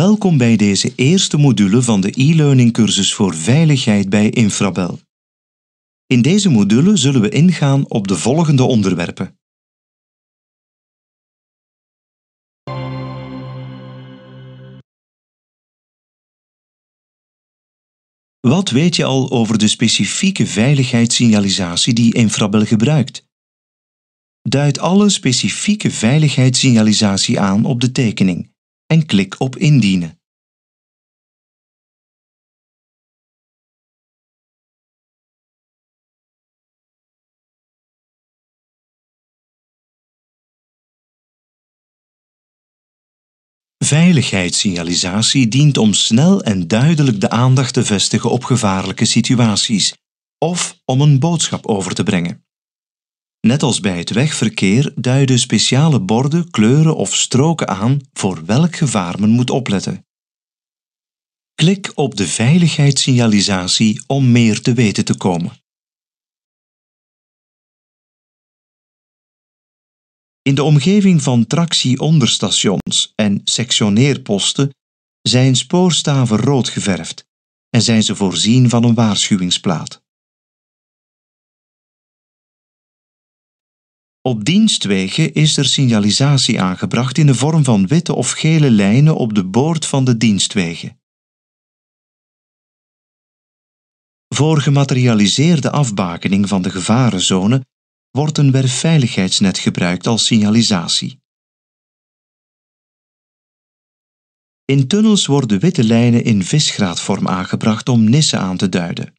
Welkom bij deze eerste module van de e-learning cursus voor veiligheid bij Infrabel. In deze module zullen we ingaan op de volgende onderwerpen. Wat weet je al over de specifieke veiligheidssignalisatie die Infrabel gebruikt? Duid alle specifieke veiligheidssignalisatie aan op de tekening en klik op Indienen. Veiligheidssignalisatie dient om snel en duidelijk de aandacht te vestigen op gevaarlijke situaties of om een boodschap over te brengen. Net als bij het wegverkeer duiden speciale borden, kleuren of stroken aan voor welk gevaar men moet opletten. Klik op de veiligheidssignalisatie om meer te weten te komen. In de omgeving van tractieonderstations en sectioneerposten zijn spoorstaven rood geverfd en zijn ze voorzien van een waarschuwingsplaat. Op dienstwegen is er signalisatie aangebracht in de vorm van witte of gele lijnen op de boord van de dienstwegen. Voor gematerialiseerde afbakening van de gevarenzone wordt een werfveiligheidsnet gebruikt als signalisatie. In tunnels worden witte lijnen in visgraadvorm aangebracht om nissen aan te duiden.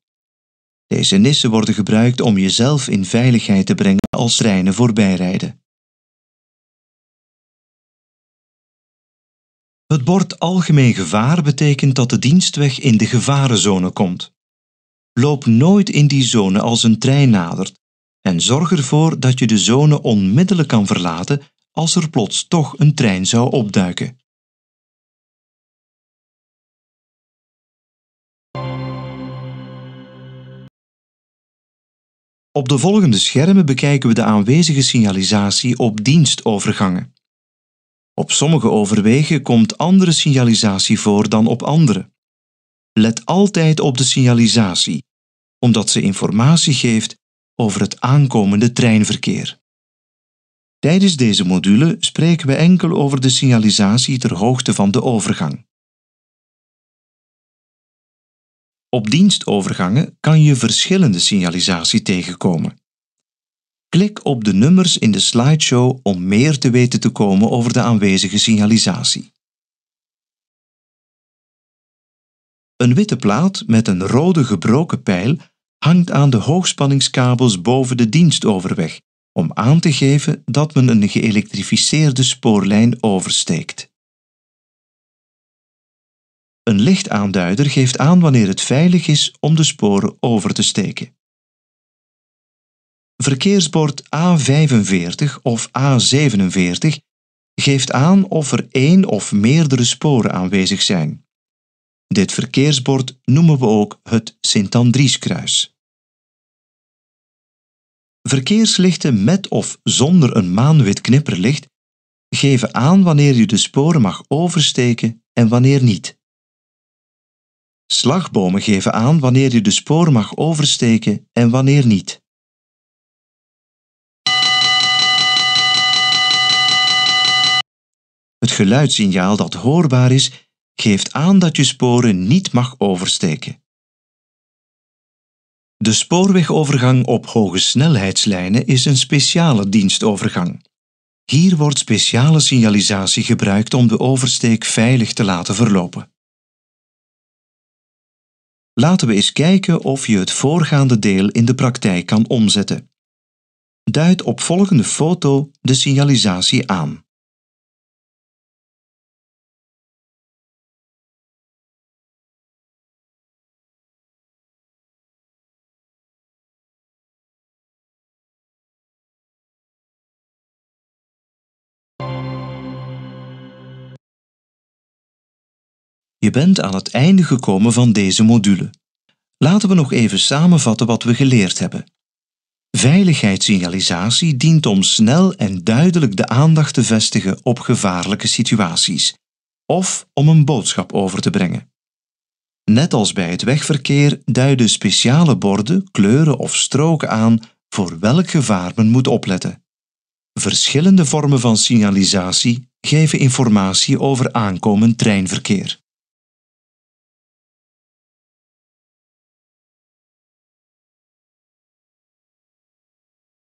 Deze nissen worden gebruikt om jezelf in veiligheid te brengen als treinen voorbijrijden. Het bord Algemeen Gevaar betekent dat de dienstweg in de gevarenzone komt. Loop nooit in die zone als een trein nadert en zorg ervoor dat je de zone onmiddellijk kan verlaten als er plots toch een trein zou opduiken. Op de volgende schermen bekijken we de aanwezige signalisatie op dienstovergangen. Op sommige overwegen komt andere signalisatie voor dan op andere. Let altijd op de signalisatie, omdat ze informatie geeft over het aankomende treinverkeer. Tijdens deze module spreken we enkel over de signalisatie ter hoogte van de overgang. Op dienstovergangen kan je verschillende signalisatie tegenkomen. Klik op de nummers in de slideshow om meer te weten te komen over de aanwezige signalisatie. Een witte plaat met een rode gebroken pijl hangt aan de hoogspanningskabels boven de dienstoverweg om aan te geven dat men een geëlektrificeerde spoorlijn oversteekt. Een lichtaanduider geeft aan wanneer het veilig is om de sporen over te steken. Verkeersbord A45 of A47 geeft aan of er één of meerdere sporen aanwezig zijn. Dit verkeersbord noemen we ook het Sint-Andrieskruis. Verkeerslichten met of zonder een maanwit knipperlicht geven aan wanneer je de sporen mag oversteken en wanneer niet. Slagbomen geven aan wanneer je de spoor mag oversteken en wanneer niet. Het geluidssignaal dat hoorbaar is, geeft aan dat je sporen niet mag oversteken. De spoorwegovergang op hoge snelheidslijnen is een speciale dienstovergang. Hier wordt speciale signalisatie gebruikt om de oversteek veilig te laten verlopen. Laten we eens kijken of je het voorgaande deel in de praktijk kan omzetten. Duid op volgende foto de signalisatie aan. Je bent aan het einde gekomen van deze module. Laten we nog even samenvatten wat we geleerd hebben. Veiligheidssignalisatie dient om snel en duidelijk de aandacht te vestigen op gevaarlijke situaties of om een boodschap over te brengen. Net als bij het wegverkeer duiden speciale borden, kleuren of stroken aan voor welk gevaar men moet opletten. Verschillende vormen van signalisatie geven informatie over aankomend treinverkeer.